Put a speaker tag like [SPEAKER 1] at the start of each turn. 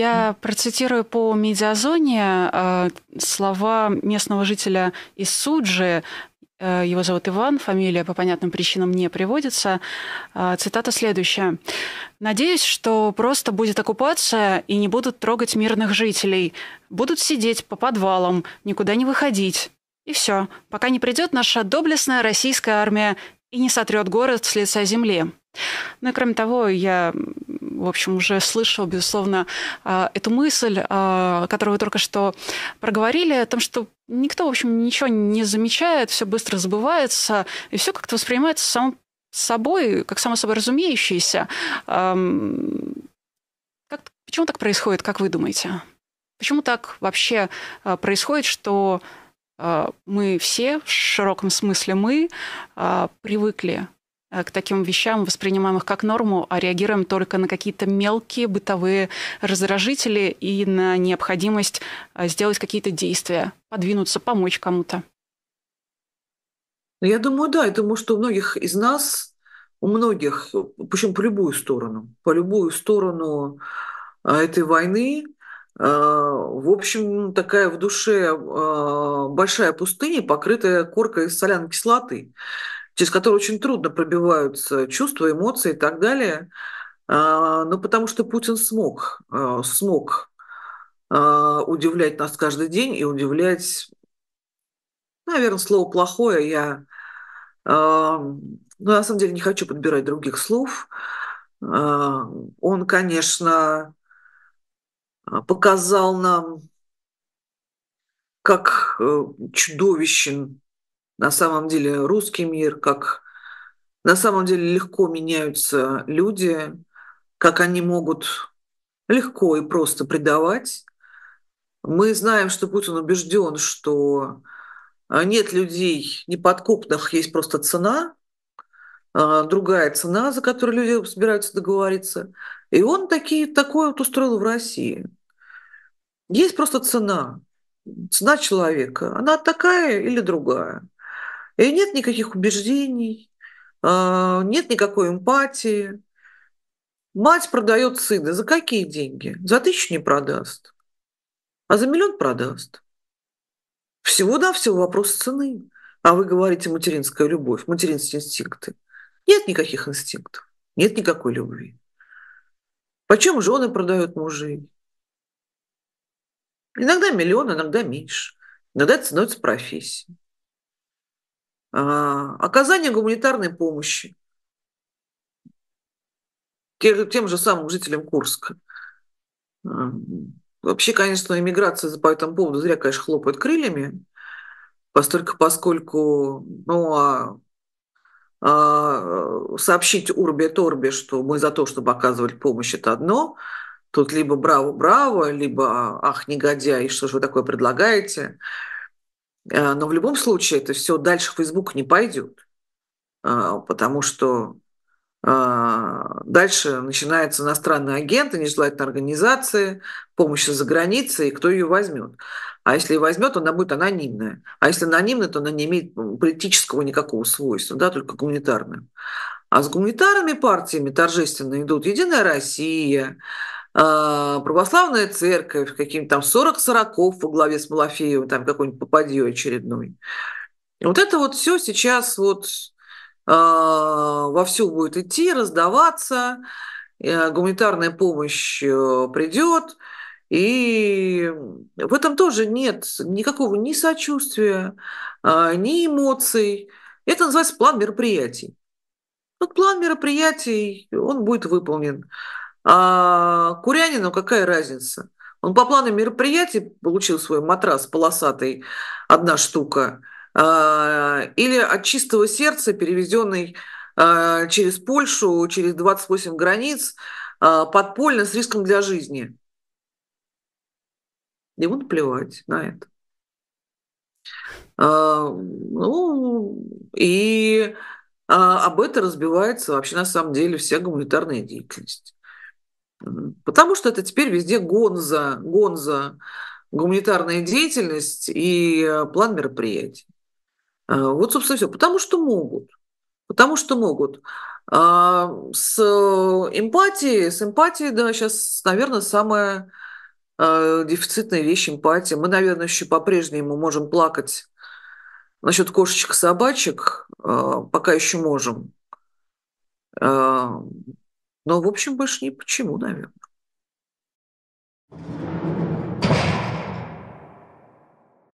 [SPEAKER 1] Я процитирую по медиазоне э, слова местного жителя из Суджи, э, его зовут Иван, фамилия по понятным причинам не приводится. Э, цитата следующая. «Надеюсь, что просто будет оккупация и не будут трогать мирных жителей. Будут сидеть по подвалам, никуда не выходить. И все, пока не придет наша доблестная российская армия и не сотрет город с лица земли». Ну и кроме того, я в общем, уже слышал, безусловно, а, эту мысль, а, которую вы только что проговорили, о том, что никто, в общем, ничего не замечает, все быстро забывается, и все как-то воспринимается само собой, как само собой разумеющееся. Как, почему так происходит, как вы думаете? Почему так вообще а, происходит, что мы все, в широком смысле мы, привыкли Э, к таким вещам, воспринимаем их как норму, а реагируем только на какие-то мелкие бытовые раздражители и на необходимость э, сделать какие-то действия, подвинуться, помочь кому-то.
[SPEAKER 2] Ну, я думаю, да. Я думаю, что у многих из нас, у многих, причем по любую сторону, по любую сторону э, этой войны, в общем, такая в душе большая пустыня, покрытая коркой соляной кислоты через которые очень трудно пробиваются чувства, эмоции и так далее. А, ну, потому что Путин смог, а, смог а, удивлять нас каждый день и удивлять, наверное, слово плохое. Я, ну, на самом деле, не хочу подбирать других слов. Он, конечно, показал нам, как э, чудовищен на самом деле русский мир, как на самом деле легко меняются люди, как они могут легко и просто предавать. Мы знаем, что Путин убежден, что а, нет людей неподкупных, есть просто цена, а, другая цена, за которую люди собираются договориться. И он такие, такое вот устроил в России. Есть просто цена, цена человека. Она такая или другая. И нет никаких убеждений, а, нет никакой эмпатии. Мать продает сына. За какие деньги? За тысячу не продаст, а за миллион продаст. всего да всего вопрос цены. А вы говорите материнская любовь, материнские инстинкты. Нет никаких инстинктов, нет никакой любви. Почем жены продают мужей? Иногда миллион, иногда меньше. Иногда это становится профессией оказание а, а гуманитарной помощи тем же самым жителям Курска. Вообще, конечно, иммиграция по этому поводу зря, конечно, хлопает крыльями, постольку, поскольку, ну, а, а сообщить Урбе Торбе, что мы за то, чтобы оказывать помощь, это одно. Тут либо браво-браво, либо ах, негодяй, что же вы такое предлагаете. Э, но в любом случае это все дальше Facebook не пойдет, а, потому что а, дальше начинаются иностранные агенты, нежелательные организации, помощь за границей, и кто ее возьмет. А если возьмет, она будет анонимная. А если анонимная, то она не имеет политического никакого свойства, да, только гуманитарное. А с гуманитарными партиями торжественно идут «Единая Россия», а, православная церковь, каким там 40 сороков во главе с Малафеевым, там какой-нибудь попадье очередной. Вот это вот все сейчас вот а, во все будет идти, раздаваться, а, гуманитарная помощь э, придет, и в этом тоже нет никакого ни сочувствия, э, ни эмоций. Это называется план мероприятий. Вот план мероприятий, он будет выполнен. А Курянину какая разница? Он по плану мероприятий получил свой матрас полосатый, одна штука, а, или от чистого сердца, перевезенный а, через Польшу, через 28 границ, а, подпольно, с риском для жизни. Ему наплевать на это. Ну, и об это разбивается вообще на самом деле вся гуманитарная деятельность. Потому что это теперь везде гонза, гонза, гуманитарная деятельность и э, план мероприятий. Э, вот, собственно, все. Потому что могут. Потому что могут. А, с эмпатией, с эмпатией, да, сейчас, наверное, самая э, дефицитная вещь эмпатия. Мы, наверное, еще по-прежнему можем плакать насчет кошечек, собачек, пока еще можем.
[SPEAKER 1] Но, в общем, больше ни почему, наверное.